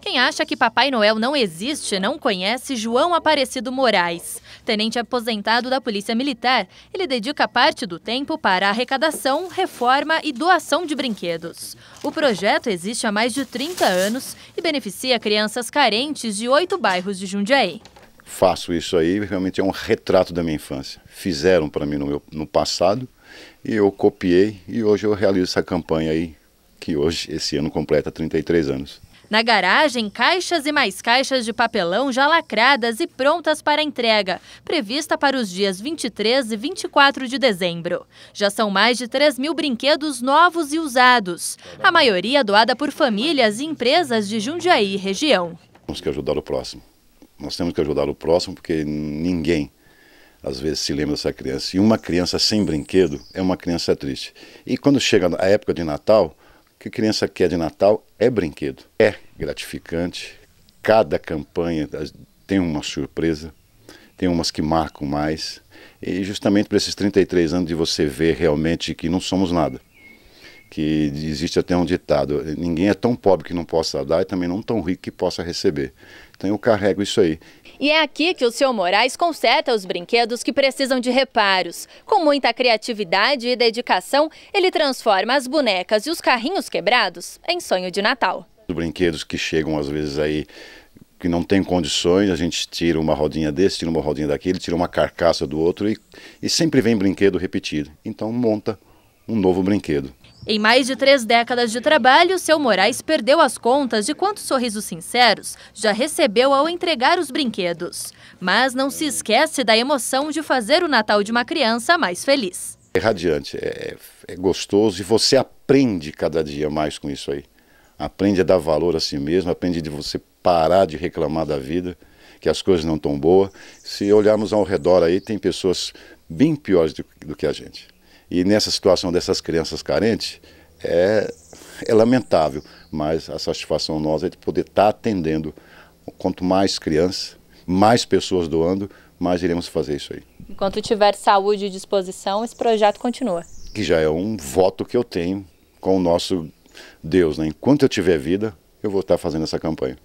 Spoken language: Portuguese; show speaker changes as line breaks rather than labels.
Quem acha que Papai Noel não existe não conhece João Aparecido Moraes. Tenente aposentado da Polícia Militar, ele dedica parte do tempo para arrecadação, reforma e doação de brinquedos. O projeto existe há mais de 30 anos e beneficia crianças carentes de oito bairros de Jundiaí
faço isso aí, realmente é um retrato da minha infância. Fizeram para mim no, meu, no passado e eu copiei e hoje eu realizo essa campanha aí, que hoje, esse ano, completa 33 anos.
Na garagem, caixas e mais caixas de papelão já lacradas e prontas para entrega, prevista para os dias 23 e 24 de dezembro. Já são mais de 3 mil brinquedos novos e usados, a maioria doada por famílias e empresas de Jundiaí e região.
Temos que ajudar o próximo. Nós temos que ajudar o próximo porque ninguém às vezes se lembra dessa criança. E uma criança sem brinquedo é uma criança triste. E quando chega a época de Natal, que criança quer de Natal é brinquedo. É gratificante. Cada campanha tem uma surpresa, tem umas que marcam mais. E justamente para esses 33 anos de você ver realmente que não somos nada. Que existe até um ditado: ninguém é tão pobre que não possa dar e também não tão rico que possa receber. Então eu carrego isso aí.
E é aqui que o seu Moraes conserta os brinquedos que precisam de reparos. Com muita criatividade e dedicação, ele transforma as bonecas e os carrinhos quebrados em sonho de Natal.
Os brinquedos que chegam às vezes aí que não tem condições, a gente tira uma rodinha desse, tira uma rodinha daquele, tira uma carcaça do outro e, e sempre vem brinquedo repetido. Então monta um novo brinquedo.
Em mais de três décadas de trabalho, seu Moraes perdeu as contas de quantos sorrisos sinceros já recebeu ao entregar os brinquedos. Mas não se esquece da emoção de fazer o Natal de uma criança mais feliz.
É radiante, é, é, é gostoso e você aprende cada dia mais com isso aí. Aprende a dar valor a si mesmo, aprende de você parar de reclamar da vida, que as coisas não estão boas. Se olharmos ao redor aí, tem pessoas bem piores do, do que a gente. E nessa situação dessas crianças carentes, é, é lamentável, mas a satisfação nossa é de poder estar tá atendendo. Quanto mais crianças, mais pessoas doando, mais iremos fazer isso aí.
Enquanto tiver saúde e disposição, esse projeto continua.
Que já é um voto que eu tenho com o nosso Deus. Né? Enquanto eu tiver vida, eu vou estar tá fazendo essa campanha.